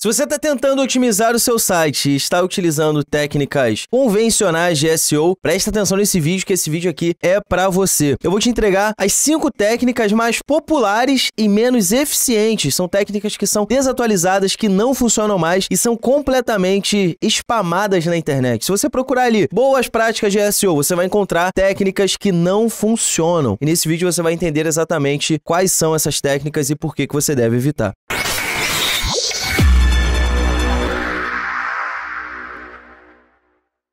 Se você está tentando otimizar o seu site e está utilizando técnicas convencionais de SEO, presta atenção nesse vídeo, que esse vídeo aqui é para você. Eu vou te entregar as 5 técnicas mais populares e menos eficientes. São técnicas que são desatualizadas, que não funcionam mais e são completamente spamadas na internet. Se você procurar ali boas práticas de SEO, você vai encontrar técnicas que não funcionam. E nesse vídeo você vai entender exatamente quais são essas técnicas e por que, que você deve evitar.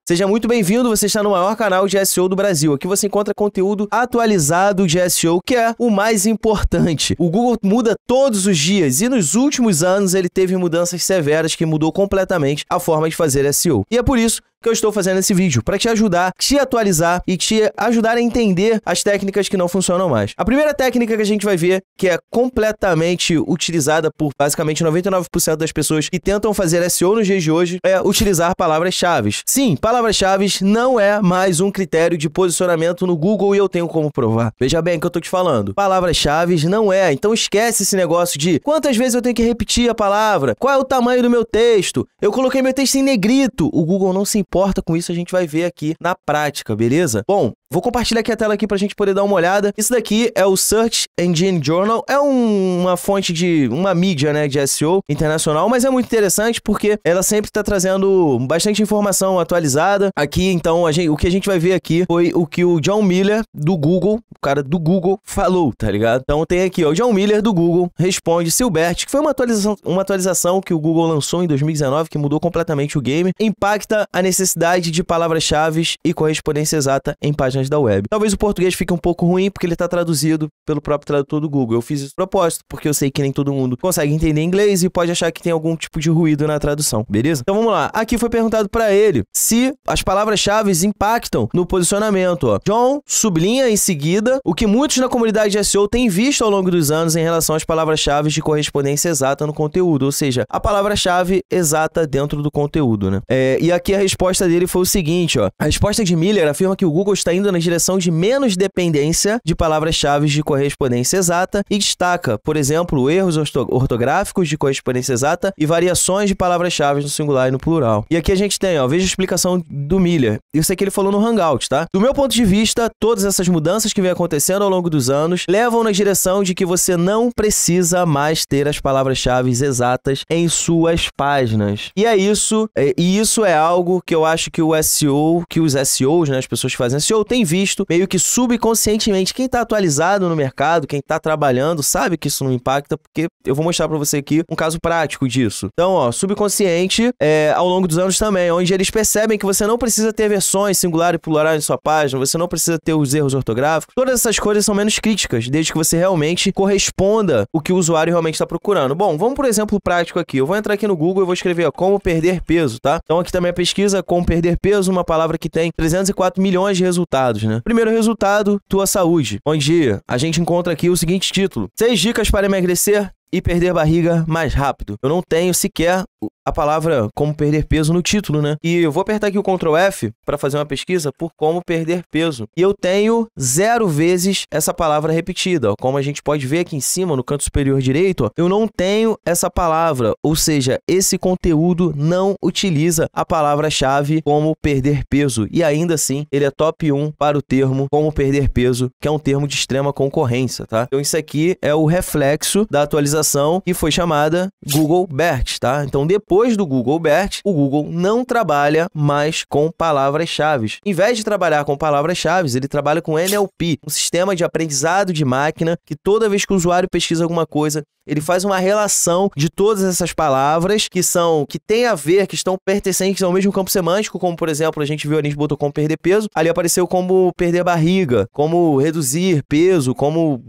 Seja muito bem-vindo, você está no maior canal de SEO do Brasil. Aqui você encontra conteúdo atualizado de SEO, que é o mais importante. O Google muda todos os dias e nos últimos anos ele teve mudanças severas que mudou completamente a forma de fazer SEO. E é por isso que eu estou fazendo esse vídeo, para te ajudar, te atualizar e te ajudar a entender as técnicas que não funcionam mais. A primeira técnica que a gente vai ver, que é completamente utilizada por basicamente 99% das pessoas que tentam fazer SEO nos dias de hoje, é utilizar palavras-chave. Sim, palavras-chave não é mais um critério de posicionamento no Google e eu tenho como provar. Veja bem o que eu estou te falando. Palavras-chave não é. Então esquece esse negócio de quantas vezes eu tenho que repetir a palavra, qual é o tamanho do meu texto, eu coloquei meu texto em negrito. O Google não se importa importa com isso, a gente vai ver aqui na prática, beleza? Bom, vou compartilhar aqui a tela aqui pra gente poder dar uma olhada. Isso daqui é o Search Engine Journal, é um, uma fonte de uma mídia, né, de SEO internacional, mas é muito interessante porque ela sempre tá trazendo bastante informação atualizada. Aqui, então, gente, o que a gente vai ver aqui foi o que o John Miller do Google, o cara do Google, falou, tá ligado? Então tem aqui, ó, o John Miller do Google responde Silbert, que foi uma atualização, uma atualização que o Google lançou em 2019 que mudou completamente o game, impacta a necessidade necessidade de palavras-chave e correspondência exata em páginas da web. Talvez o português fique um pouco ruim porque ele está traduzido pelo próprio tradutor do Google. Eu fiz isso de propósito, porque eu sei que nem todo mundo consegue entender inglês e pode achar que tem algum tipo de ruído na tradução, beleza? Então vamos lá. Aqui foi perguntado para ele se as palavras-chave impactam no posicionamento. Ó. John sublinha em seguida o que muitos na comunidade de SEO têm visto ao longo dos anos em relação às palavras-chave de correspondência exata no conteúdo, ou seja, a palavra-chave exata dentro do conteúdo, né? É, e aqui a resposta resposta dele foi o seguinte, ó. A resposta de Miller afirma que o Google está indo na direção de menos dependência de palavras-chave de correspondência exata e destaca, por exemplo, erros ortográficos de correspondência exata e variações de palavras-chave no singular e no plural. E aqui a gente tem, ó, veja a explicação do Miller. Isso aqui ele falou no Hangout, tá? Do meu ponto de vista, todas essas mudanças que vem acontecendo ao longo dos anos levam na direção de que você não precisa mais ter as palavras-chave exatas em suas páginas. E é isso, é, e isso é algo que eu acho que o SEO, que os SEOs, né, as pessoas que fazem SEO, têm visto meio que subconscientemente. Quem está atualizado no mercado, quem está trabalhando, sabe que isso não impacta, porque eu vou mostrar para você aqui um caso prático disso. Então, ó, subconsciente é, ao longo dos anos também, onde eles percebem que você não precisa ter versões singular e plural em sua página, você não precisa ter os erros ortográficos. Todas essas coisas são menos críticas, desde que você realmente corresponda o que o usuário realmente está procurando. Bom, vamos por exemplo prático aqui. Eu vou entrar aqui no Google e vou escrever ó, como perder peso, tá? Então aqui também tá a pesquisa com perder peso, uma palavra que tem 304 milhões de resultados, né? Primeiro resultado, tua saúde. Bom dia. A gente encontra aqui o seguinte título: 6 dicas para emagrecer e perder barriga mais rápido. Eu não tenho sequer a palavra como perder peso no título, né? E eu vou apertar aqui o Ctrl F para fazer uma pesquisa por como perder peso. E eu tenho zero vezes essa palavra repetida. Ó. Como a gente pode ver aqui em cima, no canto superior direito, ó, eu não tenho essa palavra. Ou seja, esse conteúdo não utiliza a palavra-chave como perder peso. E ainda assim, ele é top 1 para o termo como perder peso, que é um termo de extrema concorrência, tá? Então isso aqui é o reflexo da atualização organização que foi chamada Google BERT, tá? Então, depois do Google BERT, o Google não trabalha mais com palavras-chave. Em vez de trabalhar com palavras-chave, ele trabalha com NLP, um sistema de aprendizado de máquina que toda vez que o usuário pesquisa alguma coisa, ele faz uma relação de todas essas palavras que são que têm a ver, que estão pertencentes ao mesmo campo semântico, como por exemplo, a gente viu a gente botou como perder peso, ali apareceu como perder barriga, como reduzir peso, como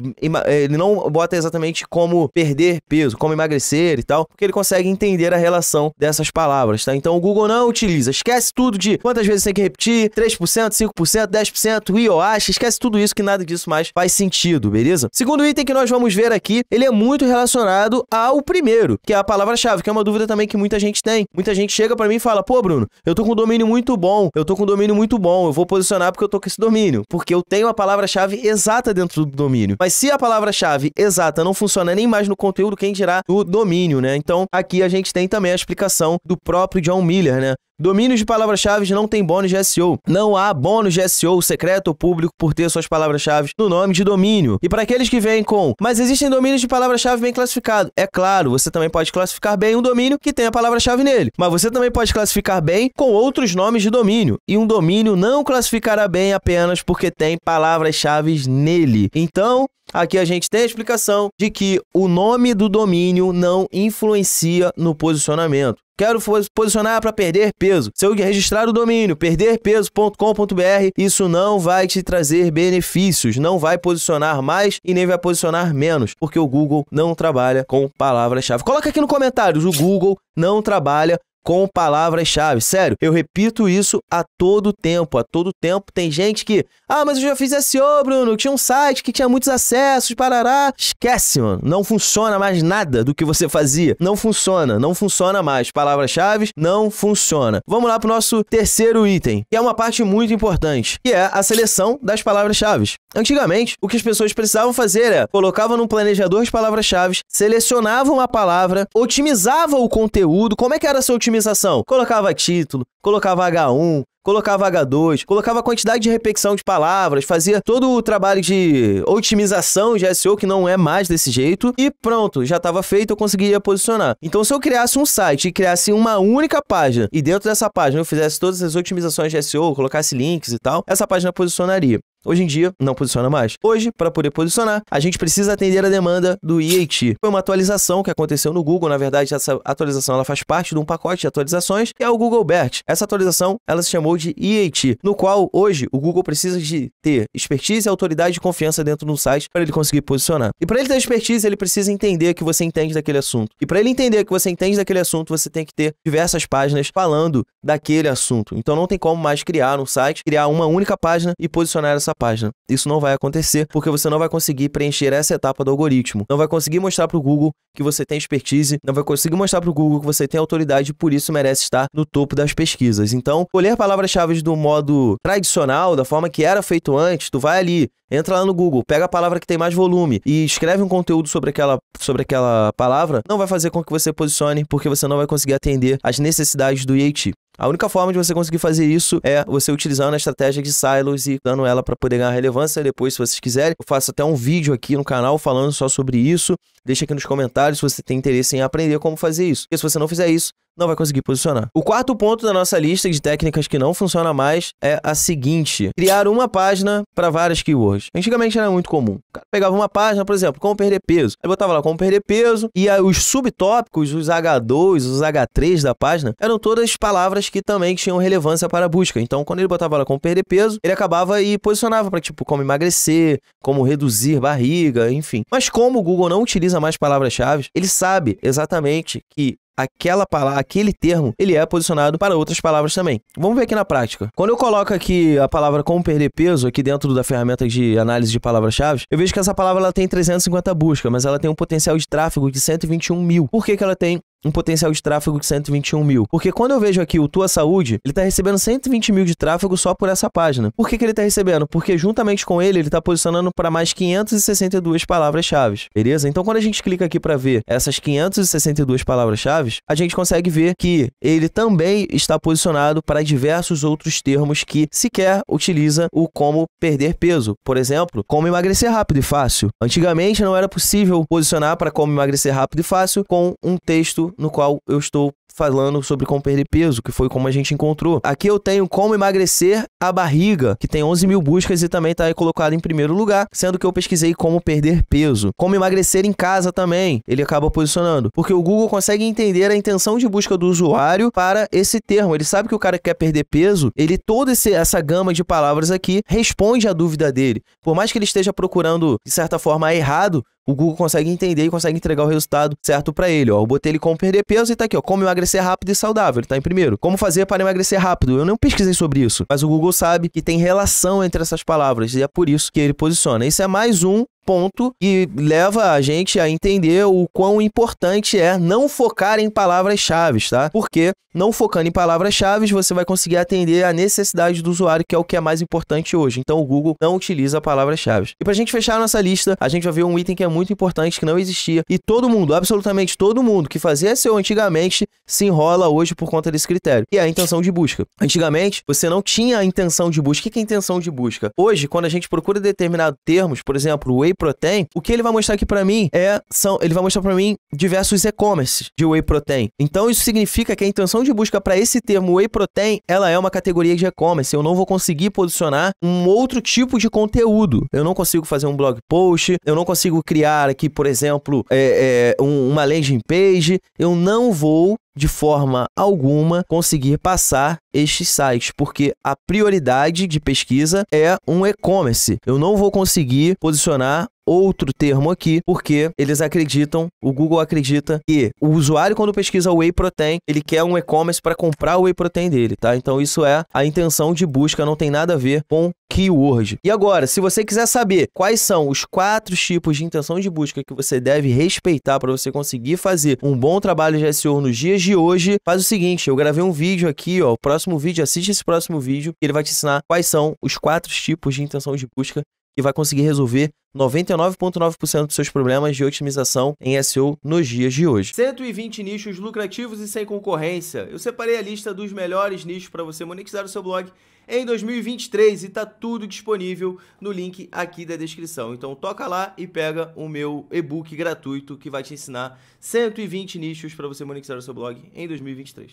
eh, ele não bota exatamente como perder perder peso, como emagrecer e tal, porque ele consegue entender a relação dessas palavras, tá? Então o Google não utiliza, esquece tudo de quantas vezes tem que repetir, 3%, 5%, 10%, IOASH, esquece tudo isso que nada disso mais faz sentido, beleza? Segundo item que nós vamos ver aqui, ele é muito relacionado ao primeiro, que é a palavra-chave, que é uma dúvida também que muita gente tem. Muita gente chega para mim e fala: "Pô, Bruno, eu tô com um domínio muito bom, eu tô com um domínio muito bom, eu vou posicionar porque eu tô com esse domínio, porque eu tenho a palavra-chave exata dentro do domínio". Mas se a palavra-chave exata não funciona nem mais no conteúdo, quem dirá do domínio, né? Então aqui a gente tem também a explicação do próprio John Miller, né? Domínios de palavras-chave não tem bônus de SEO. Não há bônus de SEO secreto ou público por ter suas palavras-chave no nome de domínio. E para aqueles que vêm com, mas existem domínios de palavra-chave bem classificados. É claro, você também pode classificar bem um domínio que tem a palavra-chave nele, mas você também pode classificar bem com outros nomes de domínio. E um domínio não classificará bem apenas porque tem palavras-chave nele. Então, aqui a gente tem a explicação de que o nome do domínio não influencia no posicionamento. Quero posicionar para perder peso. Se eu registrar o domínio perderpeso.com.br, isso não vai te trazer benefícios, não vai posicionar mais e nem vai posicionar menos, porque o Google não trabalha com palavras-chave. Coloca aqui no comentários, o Google não trabalha com palavras-chave. Sério, eu repito isso a todo tempo. A todo tempo tem gente que, ah, mas eu já fiz SEO, Bruno, tinha um site que tinha muitos acessos, parará. Esquece, mano. Não funciona mais nada do que você fazia. Não funciona, não funciona mais. Palavras-chave não funciona. Vamos lá pro nosso terceiro item, que é uma parte muito importante, que é a seleção das palavras-chave. Antigamente, o que as pessoas precisavam fazer era é, colocava num planejador as palavras-chave, selecionava uma palavra, otimizava o conteúdo. Como é que era seu otimização? otimização. Colocava título, colocava H1, colocava H2, colocava quantidade de repetição de palavras, fazia todo o trabalho de otimização de SEO, que não é mais desse jeito, e pronto, já estava feito, eu conseguiria posicionar. Então, se eu criasse um site e criasse uma única página, e dentro dessa página eu fizesse todas as otimizações de SEO, colocasse links e tal, essa página posicionaria. Hoje em dia, não posiciona mais. Hoje, para poder posicionar, a gente precisa atender a demanda do EAT. Foi uma atualização que aconteceu no Google. Na verdade, essa atualização ela faz parte de um pacote de atualizações, que é o Google BERT. Essa atualização ela se chamou de EAT, no qual hoje o Google precisa de ter expertise, autoridade e confiança dentro do site para ele conseguir posicionar. E para ele ter expertise, ele precisa entender que você entende daquele assunto. E para ele entender que você entende daquele assunto, você tem que ter diversas páginas falando daquele assunto. Então não tem como mais criar um site, criar uma única página e posicionar essa página. Né? Isso não vai acontecer porque você não vai conseguir preencher essa etapa do algoritmo. Não vai conseguir mostrar para o Google que você tem expertise, não vai conseguir mostrar para o Google que você tem autoridade e por isso merece estar no topo das pesquisas. Então, colher palavras-chave do modo tradicional, da forma que era feito antes, tu vai ali, entra lá no Google, pega a palavra que tem mais volume e escreve um conteúdo sobre aquela, sobre aquela palavra, não vai fazer com que você posicione porque você não vai conseguir atender às necessidades do IAT. A única forma de você conseguir fazer isso é você utilizando a estratégia de silos e dando ela para poder ganhar relevância. Depois, se vocês quiserem, eu faço até um vídeo aqui no canal falando só sobre isso. Deixa aqui nos comentários se você tem interesse em aprender como fazer isso. E se você não fizer isso, não vai conseguir posicionar. O quarto ponto da nossa lista de técnicas que não funciona mais é a seguinte: criar uma página para várias keywords. Antigamente era muito comum. O cara pegava uma página, por exemplo, como perder peso. Aí botava lá como perder peso e aí os subtópicos, os H2, os H3 da página eram todas palavras que também tinham relevância para a busca. Então, quando ele botava lá como perder peso, ele acabava e posicionava para tipo como emagrecer, como reduzir barriga, enfim. Mas como o Google não utiliza mais palavras-chave, ele sabe exatamente que aquela palavra, aquele termo, ele é posicionado para outras palavras também. Vamos ver aqui na prática. Quando eu coloco aqui a palavra como perder peso aqui dentro da ferramenta de análise de palavras-chave, eu vejo que essa palavra ela tem 350 buscas, mas ela tem um potencial de tráfego de 121 mil. Por que, que ela tem um potencial de tráfego de 121 mil. Porque quando eu vejo aqui o Tua Saúde, ele está recebendo 120 mil de tráfego só por essa página. Por que, que ele está recebendo? Porque juntamente com ele, ele está posicionando para mais 562 palavras-chave, beleza? Então quando a gente clica aqui para ver essas 562 palavras-chave, a gente consegue ver que ele também está posicionado para diversos outros termos que sequer utiliza o como perder peso. Por exemplo, como emagrecer rápido e fácil. Antigamente não era possível posicionar para como emagrecer rápido e fácil com um texto no qual eu estou falando sobre como perder peso, que foi como a gente encontrou. Aqui eu tenho como emagrecer a barriga, que tem 11 mil buscas e também está colocado em primeiro lugar, sendo que eu pesquisei como perder peso. Como emagrecer em casa também, ele acaba posicionando, porque o Google consegue entender a intenção de busca do usuário para esse termo. Ele sabe que o cara quer perder peso, ele toda essa gama de palavras aqui responde à dúvida dele. Por mais que ele esteja procurando, de certa forma, errado, o Google consegue entender e consegue entregar o resultado certo para ele. Ó. Eu botei ele como perder peso e está aqui, ó, como emagrecer emagrecer rápido e saudável. Ele tá em primeiro. Como fazer para emagrecer rápido? Eu não pesquisei sobre isso, mas o Google sabe que tem relação entre essas palavras e é por isso que ele posiciona. Isso é mais um ponto que leva a gente a entender o quão importante é não focar em palavras-chave, tá? Porque não focando em palavras-chave, você vai conseguir atender a necessidade do usuário, que é o que é mais importante hoje. Então o Google não utiliza palavras-chave. E pra gente fechar nossa lista, a gente vai ver um item que é muito importante, que não existia, e todo mundo, absolutamente todo mundo que fazia SEO antigamente, se enrola hoje por conta desse critério, que é a intenção de busca. Antigamente, você não tinha a intenção de busca. O que é intenção de busca? Hoje, quando a gente procura determinados termos, por exemplo, Wayback protein, o que ele vai mostrar aqui para mim é são, ele vai mostrar para mim diversos e commerce de whey protein. Então isso significa que a intenção de busca para esse termo whey protein, ela é uma categoria de e-commerce. Eu não vou conseguir posicionar um outro tipo de conteúdo. Eu não consigo fazer um blog post, eu não consigo criar aqui, por exemplo, é, é, um, uma landing page. Eu não vou de forma alguma conseguir passar estes sites, porque a prioridade de pesquisa é um e-commerce. Eu não vou conseguir posicionar outro termo aqui, porque eles acreditam, o Google acredita que o usuário quando pesquisa Whey Protein, ele quer um e-commerce para comprar o Whey Protein dele, tá? Então isso é a intenção de busca, não tem nada a ver com keyword. E agora, se você quiser saber quais são os quatro tipos de intenção de busca que você deve respeitar para você conseguir fazer um bom trabalho de SEO nos dias de hoje, faz o seguinte, eu gravei um vídeo aqui, ó, o próximo vídeo, assiste esse próximo vídeo, que ele vai te ensinar quais são os quatro tipos de intenção de busca e vai conseguir resolver 99,9% dos seus problemas de otimização em SEO nos dias de hoje. 120 nichos lucrativos e sem concorrência. Eu separei a lista dos melhores nichos para você monetizar o seu blog em 2023 e está tudo disponível no link aqui da descrição. Então toca lá e pega o meu e-book gratuito que vai te ensinar 120 nichos para você monetizar o seu blog em 2023.